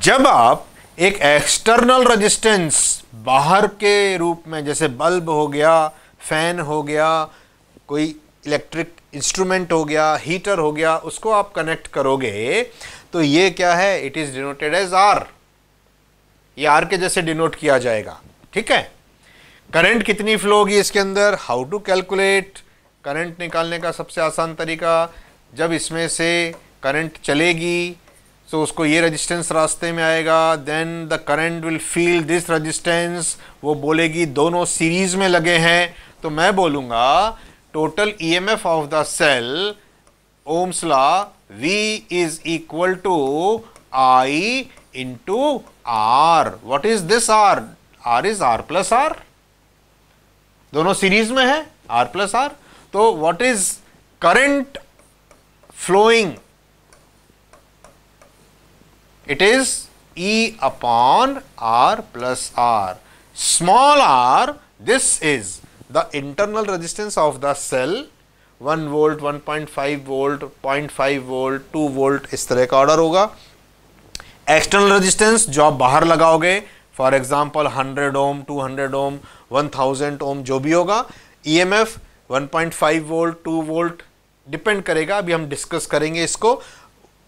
जब आप एक एक्सटर्नल रेजिस्टेंस बाहर के रूप में जैसे बल्ब हो गया फैन हो गया कोई इलेक्ट्रिक इंस्ट्रूमेंट हो गया हीटर हो गया उसको आप कनेक्ट करोगे तो ये क्या है it is denoted as R ये आर के जैसे डिनोट किया जाएगा ठीक है करंट कितनी फ्लो होगी इसके अंदर हाउ टू कैलकुलेट करंट निकालने का सबसे आसान तरीका जब इसमें से करंट चलेगी तो उसको ये रेजिस्टेंस रास्ते में आएगा then the current will feel this resistance वो बोलेगी दोनों सीरीज में लगे हैं तो मैं बोलूँगा total EMF of the cell ohms V is equal to I into R what is this R R is R plus R दोनों सीरीज में है आर प्लस आर तो what is current flowing it is E upon R plus R. Small r, this is the internal resistance of the cell 1 volt 1.5 volt 0.5 volt 2 volt इस तरह का order होगा external resistance जो आप बाहर लगाओगे for example 100 ओम 200 ओम 1000 ओम जो भी होगा ईएमएफ 1.5 वोल्ट 2 वोल्ट डिपेंड करेगा अभी हम डिस्कस करेंगे इसको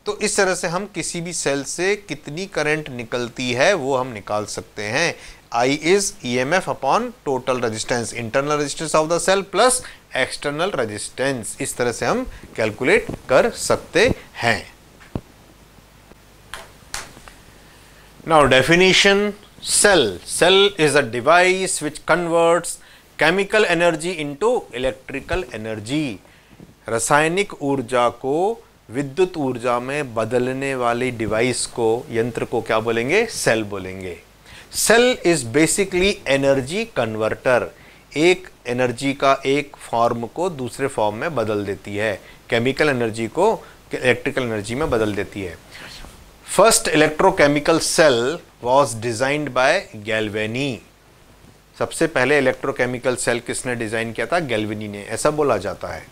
तो इस तरह से हम किसी भी सेल से कितनी करंट निकलती है वो हम निकाल सकते हैं I is E M F upon total resistance internal resistance of the cell plus external resistance इस तरह से हम कैलकुलेट कर सकते हैं now definition cell cell is a device which converts chemical energy into electrical energy रासायनिक ऊर्जा को विद्युत ऊर्जा में बदलने वाली डिवाइस को यंत्र को क्या बोलेंगे सेल बोलेंगे cell is basically energy converter एक एनर्जी का एक फॉर्म को दूसरे फॉर्म में बदल देती है केमिकल एनर्जी को इलेक्ट्रिकल एनर्जी में बदल देती है first electrochemical cell was designed by Galvani सबसे पहले इलेक्ट्रोकेमिकल सेल किसने डिजाइन किया था गैलवेनी ने ऐसा बोला जाता है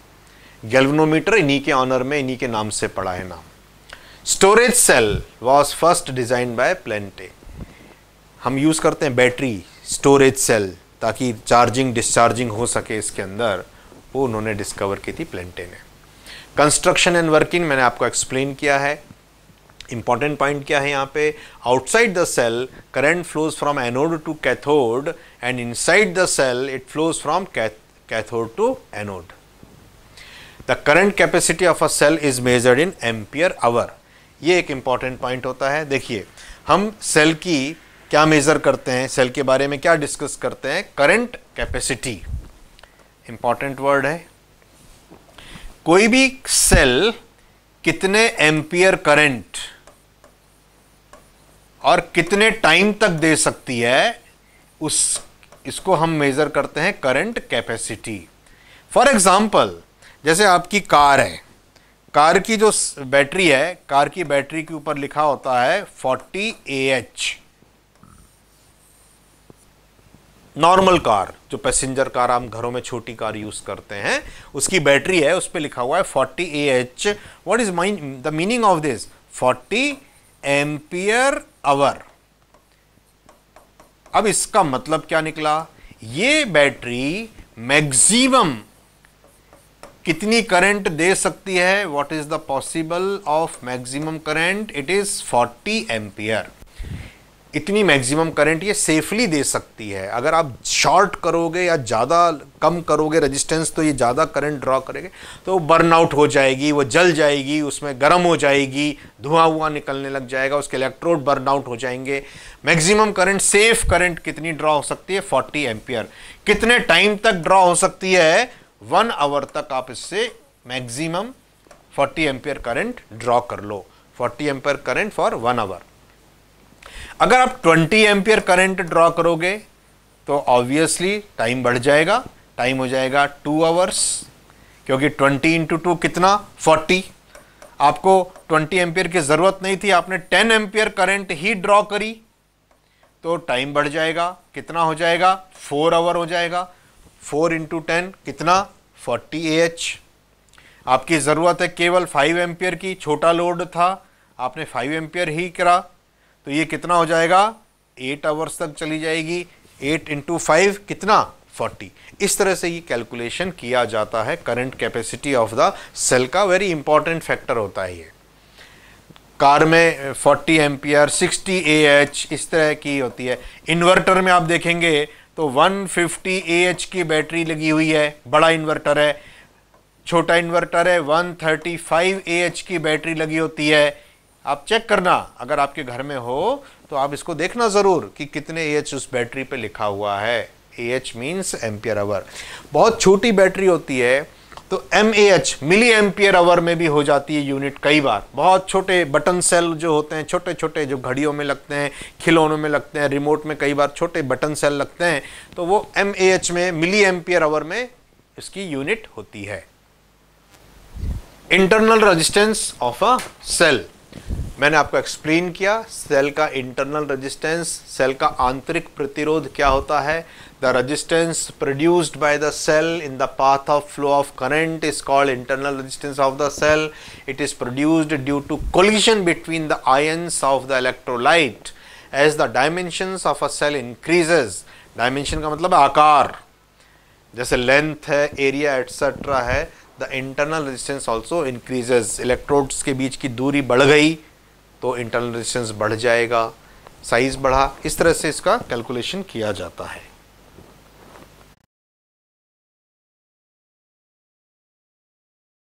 गैल्वेनोमीटर इन्हीं के ऑनर में इन्हीं के नाम से पड़ा है नाम storage cell was first design by Plante हम यूज़ करते हैं बैटरी स्टोरेज सेल ताकि चार्जिंग डिस्चार्जिंग हो सके इसके अंदर वो उन्होंने डिस्कवर की थी प्लेंटे ने कंस्ट्रक्शन एंड वर्किंग मैंने आपको एक्सप्लेन किया है इंपॉर्टेंट पॉइंट क्या है यहाँ पे outside the cell current flows from anode to cathode and inside the cell it flows from cathode to anode the current capacity of a cell is measured in ampere hour ये एक important point होता है देखिए हम cell की क्या measure करते हैं सेल के बारे में क्या डिस्कस करते हैं करंट कैपेसिटी इंपॉर्टेंट वर्ड है कोई भी सेल कितने एम्पियर करंट और कितने टाइम तक दे सकती है उस इसको हम मेज़र करते हैं करंट कैपेसिटी फॉर एग्जाम्पल जैसे आपकी कार है कार की जो बैटरी है कार की बैटरी के ऊपर लिखा होता है 40 एच नॉर्मल कार जो पैसेंजर कार हम घरों में छोटी कार यूज करते हैं उसकी बैटरी है उस पर लिखा हुआ है 40 H what is mine the meaning of this 40 ampere hour अब इसका मतलब क्या निकला ये बैटरी मैक्सिमम कितनी करंट दे सकती है what is the possible of maximum current it is 40 ampere इतनी मैक्सिमम करंट ये सेफली दे सकती है अगर आप शॉर्ट करोगे या ज़्यादा कम करोगे रेजिस्टेंस तो ये ज़्यादा करंट ड्रॉ करेंगे तो बर्नआउट हो जाएगी वो जल जाएगी उसमें गर्म हो जाएगी धुआं हुआ निकलने लग जाएगा उसके इलेक्ट्रोड बर्नआउट हो जाएंगे मैक्सिमम करंट सेफ करंट कितनी ड्रॉ हो सकती है फोर्टी एम्पियर कितने टाइम तक ड्रॉ हो सकती है वन आवर तक आप इससे मैक्सिमम 40 एम्पियर करंट ड्रॉ कर लो 40 ampere current for one hour अगर आप 20 एम्पियर करंट ड्रॉ करोगे तो ऑब्वियसली टाइम बढ़ जाएगा टाइम हो जाएगा टू आवर्स क्योंकि 20 इंटू टू कितना 40 आपको 20 एम्पियर की ज़रूरत नहीं थी आपने 10 एम्पियर करंट ही ड्रॉ करी तो टाइम बढ़ जाएगा कितना हो जाएगा फोर आवर हो जाएगा फोर इंटू टेन कितना फोर्टी ए एच आपकी ज़रूरत है केवल फाइव एम्पियर की छोटा लोड था आपने फाइव एम्पियर ही करा तो ये कितना हो जाएगा एट आवर्स तक चली जाएगी एट इंटू फाइव कितना फोर्टी इस तरह से ये कैलकुलेशन किया जाता है current capacity of the cell का वेरी इंपॉर्टेंट फैक्टर होता है ये कार में 40 एम्पियर 60 ए एच इस तरह की होती है इन्वर्टर में आप देखेंगे तो 150 फिफ्टी की बैटरी लगी हुई है बड़ा इन्वर्टर है छोटा इन्वर्टर है 135 थर्टी की बैटरी लगी होती है आप चेक करना अगर आपके घर में हो तो आप इसको देखना ज़रूर कि कितने एच उस बैटरी पे लिखा हुआ है A H means ampere hour बहुत छोटी बैटरी होती है तो M A H milli ampere hour में भी हो जाती है यूनिट कई बार बहुत छोटे बटन सेल जो होते हैं छोटे छोटे जो घड़ियों में लगते हैं खिलौनों में लगते हैं रिमोट में कई बार छोटे बटन सेल लगते हैं तो वो एम ए एच में मिली एम्पियर आवर में इसकी यूनिट होती है internal resistance of a cell मैंने आपको एक्सप्लेन किया सेल का इंटरनल रेजिस्टेंस सेल का आंतरिक प्रतिरोध क्या होता है the resistance produced by the cell in the path of flow of current is called internal resistance of the cell it is produced due to collision between the ions of the electrolyte as the dimensions of a cell increases dimension का मतलब आकार जैसे length है area etcetera है the internal resistance also increases electrodes के बीच की दूरी बढ़ गई तो इंटरनल रेजिस्टेंस बढ़ जाएगा साइज़ बढ़ा इस तरह से इसका कैलकुलेशन किया जाता है